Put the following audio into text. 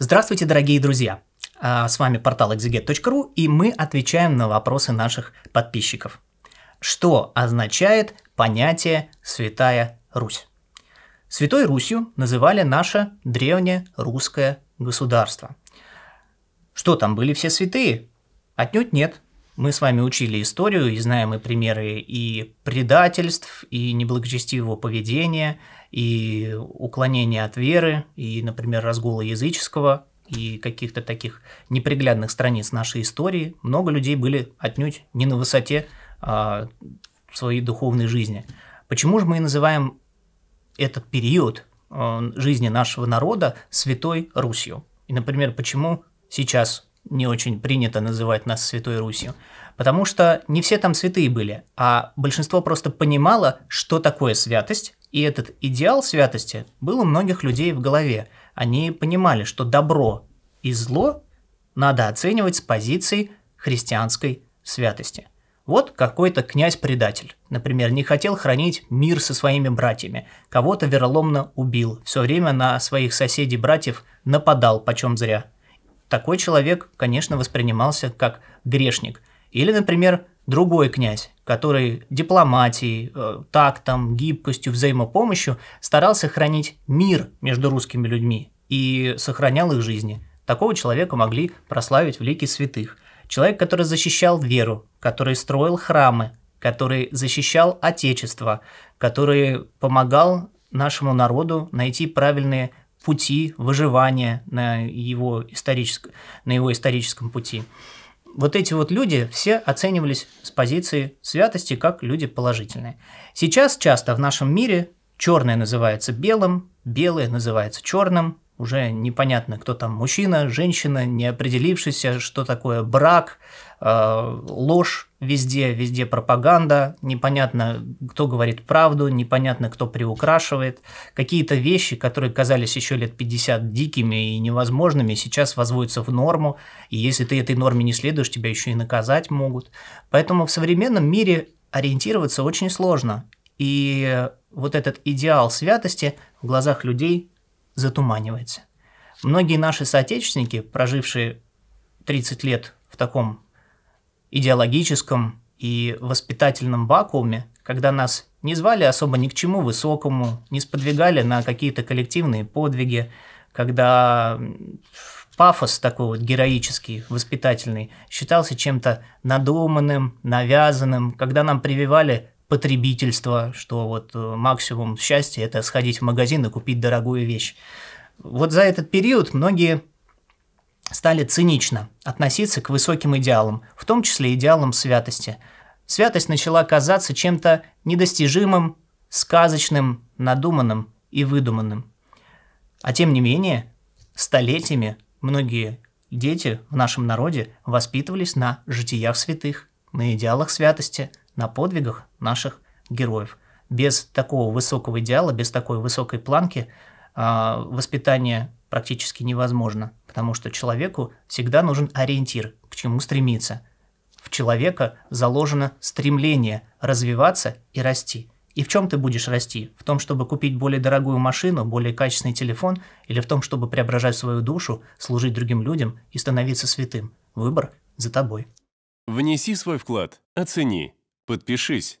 Здравствуйте, дорогие друзья! А, с вами портал exeget.ru и мы отвечаем на вопросы наших подписчиков. Что означает понятие «Святая Русь»? Святой Русью называли наше древнее русское государство. Что там были все святые? Отнюдь нет. Мы с вами учили историю и знаем и примеры и предательств, и неблагочестивого поведения, и уклонения от веры, и, например, разгула языческого, и каких-то таких неприглядных страниц нашей истории. Много людей были отнюдь не на высоте а, своей духовной жизни. Почему же мы и называем этот период э, жизни нашего народа Святой Русью? И, например, почему сейчас не очень принято называть нас Святой Русью, потому что не все там святые были, а большинство просто понимало, что такое святость, и этот идеал святости был у многих людей в голове. Они понимали, что добро и зло надо оценивать с позиции христианской святости. Вот какой-то князь-предатель, например, не хотел хранить мир со своими братьями, кого-то вероломно убил, все время на своих соседей-братьев нападал почем зря – такой человек, конечно, воспринимался как грешник. Или, например, другой князь, который дипломатией, э, тактом, гибкостью, взаимопомощью старался хранить мир между русскими людьми и сохранял их жизни. Такого человека могли прославить в лике святых. Человек, который защищал веру, который строил храмы, который защищал Отечество, который помогал нашему народу найти правильные пути выживания на его, историческом, на его историческом пути. Вот эти вот люди все оценивались с позиции святости как люди положительные. Сейчас часто в нашем мире черное называется белым, белое называется черным, уже непонятно, кто там мужчина, женщина, не определившийся, что такое брак, э, ложь везде, везде пропаганда, непонятно, кто говорит правду, непонятно, кто приукрашивает. Какие-то вещи, которые казались еще лет 50 дикими и невозможными, сейчас возводятся в норму, и если ты этой норме не следуешь, тебя еще и наказать могут. Поэтому в современном мире ориентироваться очень сложно, и вот этот идеал святости в глазах людей затуманивается. Многие наши соотечественники, прожившие 30 лет в таком идеологическом и воспитательном вакууме, когда нас не звали особо ни к чему высокому, не сподвигали на какие-то коллективные подвиги, когда пафос такой вот героический, воспитательный, считался чем-то надуманным, навязанным, когда нам прививали потребительства, что вот э, максимум счастья – это сходить в магазин и купить дорогую вещь. Вот за этот период многие стали цинично относиться к высоким идеалам, в том числе идеалам святости. Святость начала казаться чем-то недостижимым, сказочным, надуманным и выдуманным. А тем не менее, столетиями многие дети в нашем народе воспитывались на житиях святых, на идеалах святости, на подвигах наших героев. Без такого высокого идеала, без такой высокой планки а, воспитание практически невозможно, потому что человеку всегда нужен ориентир, к чему стремиться. В человека заложено стремление развиваться и расти. И в чем ты будешь расти? В том, чтобы купить более дорогую машину, более качественный телефон, или в том, чтобы преображать свою душу, служить другим людям и становиться святым? Выбор за тобой. Внеси свой вклад, оцени, подпишись